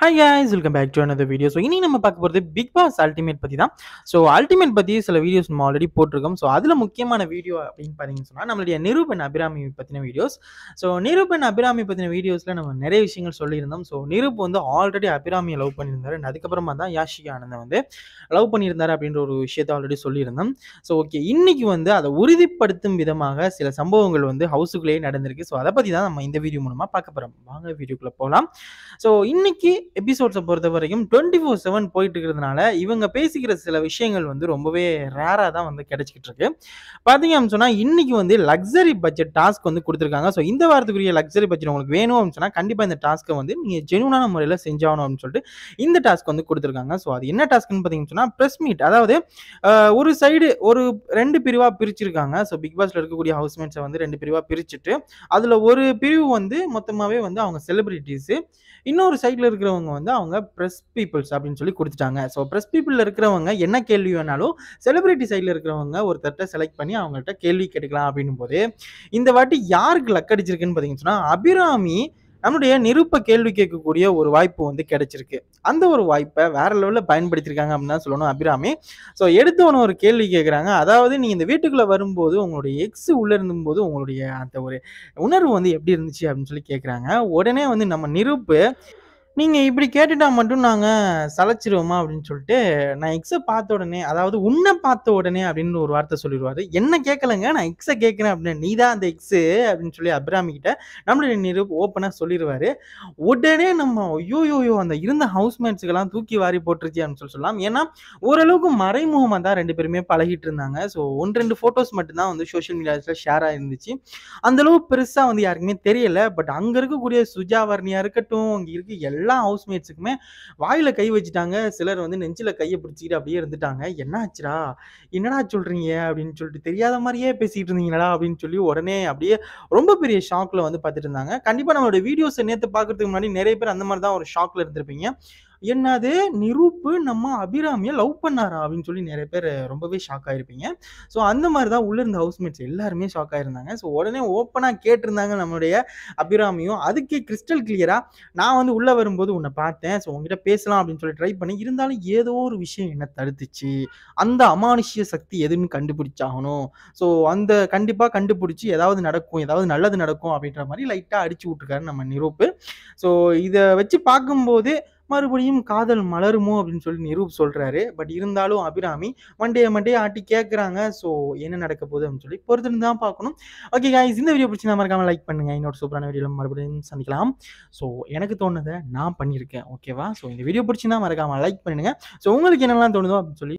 high guys welcome back to another video so இனி நம்ம பார்க்க போகிறது பிக் பாஸ் அல்டிமேட் பற்றி தான் ஸோ அல்டிமேட் பற்றி சில வீடியோஸ் நம்ம ஆல்ரெடி போட்டிருக்கோம் ஸோ அதில் முக்கியமான வீடியோ அப்படின்னு பார்த்தீங்கன்னு சொன்னால் நம்மளுடைய நிரூபன் அபிராமி பற்றின வீடியோஸ் ஸோ நிரூபன் அபிராமி பற்றின வீடியோஸில் நம்ம நிறைய விஷயங்கள் சொல்லியிருந்தோம் ஸோ நிரூப் வந்து ஆல்ரெடி அபிராமியை லவ் பண்ணியிருந்தாரு அதுக்கப்புறமா தான் யாஷிகா ஆனந்தை வந்து லவ் பண்ணியிருந்தார் அப்படின்ற ஒரு விஷயத்த ஆல்ரெடி சொல்லியிருந்தோம் ஸோ ஓகே இன்னைக்கு வந்து அதை உறுதிப்படுத்தும் விதமாக சில சம்பவங்கள் வந்து ஹவுஸுக்குள்ளேயே நடந்திருக்கு ஸோ அதை பற்றி தான் நம்ம இந்த வீடியோ மூலமாக பார்க்க போகிறோம் வாங்க வீடியோக்குள்ளே போகலாம் ஸோ இன்னைக்கு எபிசோட்ஸை பொறுத்த வரைக்கும் டுவெண்ட்டி ஃபோர் செவன் போயிட்டு இருக்கிறதுனால இவங்க பேசிக்கிற சில விஷயங்கள் வந்து ரொம்பவே ரேராக தான் வந்து கிடைச்சிக்கிட்டு இருக்கு பார்த்தீங்க அப்படின்னு சொன்னால் இன்னைக்கு வந்து லக்ஸரி பட்ஜெட் டாஸ்க் வந்து கொடுத்துருக்காங்க ஸோ இந்த வாரத்துக்குரிய லக்ஸரி பட்ஜெட் உங்களுக்கு வேணும் அப்படின்னு சொன்னால் கண்டிப்பாக இந்த டாஸ்க்கை வந்து நீங்கள் ஜெனுவனான முறையில் செஞ்சாகணும் அப்படின்னு சொல்லிட்டு இந்த டாஸ்க் வந்து கொடுத்துருக்காங்க ஸோ அது என்ன டாஸ்க்னு பார்த்தீங்கன்னு சொன்னால் ப்ரெஸ் மீட் அதாவது ஒரு சைடு ஒரு ரெண்டு பிரிவாக பிரிச்சிருக்காங்க ஸோ பிக் பாஸில் இருக்கக்கூடிய ஹவுஸ்மேட்ஸை வந்து ரெண்டு பிரிவாக பிரிச்சுட்டு அதில் ஒரு பிரிவு வந்து மொத்தமாகவே வந்து அவங்க செலிபிரிட்டிஸு இன்னொரு சைடில் இருக்கிறவங்க இருக்கிறவங்க வந்து அவங்க ப்ரெஸ் பீப்புள்ஸ் அப்படின்னு சொல்லி கொடுத்துட்டாங்க ஸோ ப்ரெஸ் பீப்புளில் இருக்கிறவங்க என்ன கேள்வி வேணாலும் செலிபிரிட்டி சைடில் இருக்கிறவங்க ஒருத்தர்கிட்ட செலக்ட் பண்ணி அவங்கள்ட்ட கேள்வி கேட்டுக்கலாம் அப்படின்னும் போது இந்த வாட்டி யாருக்கு லக் அடிச்சிருக்குன்னு பார்த்தீங்கன்னு சொன்னால் அபிராமி நம்மளுடைய நிருப்ப கேள்வி கேட்கக்கூடிய ஒரு வாய்ப்பு வந்து கிடைச்சிருக்கு அந்த ஒரு வாய்ப்பை வேற லெவலில் பயன்படுத்தியிருக்காங்க அப்படின்னு தான் சொல்லணும் அபிராமி ஸோ எடுத்தவன ஒரு கேள்வி கேட்குறாங்க அதாவது நீங்கள் இந்த வீட்டுக்குள்ளே வரும்போது உங்களுடைய எக்ஸ் உள்ளே இருந்தும்போது உங்களுடைய அந்த ஒரு உணர்வு வந்து எப்படி இருந்துச்சு அப்படின்னு சொல்லி கேட்குறாங்க உடனே வந்து நம்ம நிருப்பு நீங்கள் இப்படி கேட்டுட்டா மட்டும் நாங்கள் சலைச்சிருவோமா அப்படின்னு சொல்லிட்டு நான் எக்ஸை பார்த்த உடனே அதாவது உன்னை பார்த்த உடனே அப்படின்னு ஒரு வார்த்தை சொல்லிடுவார் என்ன கேட்கலங்க நான் எக்ஸை கேட்குறேன் அப்படின்னு நீ தான் அந்த எக்ஸு அப்படின்னு சொல்லி அபிராமிக்கிட்ட நம்மளுடைய நிரு ஓப்பனாக சொல்லிடுவார் உடனே நம்ம ஐயோயோயோ அந்த இருந்த ஹவுஸ்மேட்ஸுக்கெல்லாம் தூக்கி வாரி போட்டுருச்சு அப்படின்னு சொல்லி சொல்லலாம் ஏன்னா ஓரளவுக்கு மறைமுகமாக தான் ரெண்டு பேருமே பழகிட்டு இருந்தாங்க ஸோ ஒன்று ரெண்டு ஃபோட்டோஸ் மட்டும்தான் வந்து சோஷியல் மீடியாஸில் ஷேர் ஆகிருந்துச்சு அந்தளவு பெருசாக வந்து யாருக்குமே தெரியலை பட் அங்கே இருக்கக்கூடிய சுஜா வர்ணியாக இருக்கட்டும் அங்கே இருக்க எல்லா எல்லா ஹவுஸ்மேட்ஸுக்குமே வாயில் கை வச்சுட்டாங்க சிலர் வந்து நெஞ்சில் கையை பிடிச்சிக்கிட்டு அப்படியே இருந்துட்டாங்க என்னாச்சுடா என்னடா சொல்கிறீங்க அப்படின்னு சொல்லிட்டு தெரியாத மாதிரியே பேசிகிட்டு இருந்தீங்களா அப்படின்னு சொல்லி உடனே அப்படியே ரொம்ப பெரிய ஷாக்கில் வந்து பார்த்துட்டு இருந்தாங்க கண்டிப்பாக நம்மளோட வீடியோஸை நேற்று பார்க்குறதுக்கு முன்னாடி நிறைய பேர் அந்த மாதிரி தான் ஒரு ஷாக்கில் இருந்திருப்பீங்க என்னது நிரூப்பு நம்ம அபிராமியை லவ் பண்ணாரா அப்படின்னு சொல்லி நிறைய பேர் ரொம்பவே ஷாக் ஆகிருப்பீங்க ஸோ அந்த மாதிரி தான் உள்ள இருந்த ஹவுஸ்மேட்ஸ் எல்லாருமே ஷாக் ஆகிருந்தாங்க ஸோ உடனே ஓப்பனாக கேட்டிருந்தாங்க நம்மளுடைய அபிராமியும் அதுக்கே கிறிஸ்டல் கிளியராக நான் வந்து உள்ளே வரும்போது உன்னை பார்த்தேன் ஸோ உங்ககிட்ட பேசலாம் அப்படின்னு சொல்லி ட்ரை பண்ணி இருந்தாலும் ஏதோ ஒரு விஷயம் என்ன தடுத்துச்சு அந்த அமானுஷ்ய சக்தி எதுன்னு கண்டுபிடிச்சாகணும் ஸோ அந்த கண்டிப்பாக கண்டுபிடிச்சி ஏதாவது நடக்கும் ஏதாவது நல்லது நடக்கும் அப்படின்ற மாதிரி லைட்டாக அடிச்சு விட்ருக்காரு நம்ம நிரூப்பு ஸோ இதை வச்சு பார்க்கும்போது மறுபடியும் காதல் மலருமோ அப்படின்னு சொல்லி நிரூப் சொல்கிறாரு பட் இருந்தாலும் அபிராமி மண்டே மண்டே ஆட்டி கேட்குறாங்க ஸோ என்ன நடக்க போகுது அப்படின்னு சொல்லி பொறுத்திருந்து தான் பார்க்கணும் ஓகே காய்ஸ் இந்த வீடியோ பிடிச்சி நான் மறக்காமல் லைக் பண்ணுங்கள் இன்னொரு சூப்பரான வீடியோவில் மறுபடியும் சந்திக்கலாம் ஸோ எனக்கு தோணுதை நான் பண்ணியிருக்கேன் ஓகேவா ஸோ இந்த வீடியோ பிடிச்சிருந்தா மறக்காமல் லைக் பண்ணுங்கள் ஸோ உங்களுக்கு என்னெல்லாம் தோணுதோ அப்படின்னு சொல்லி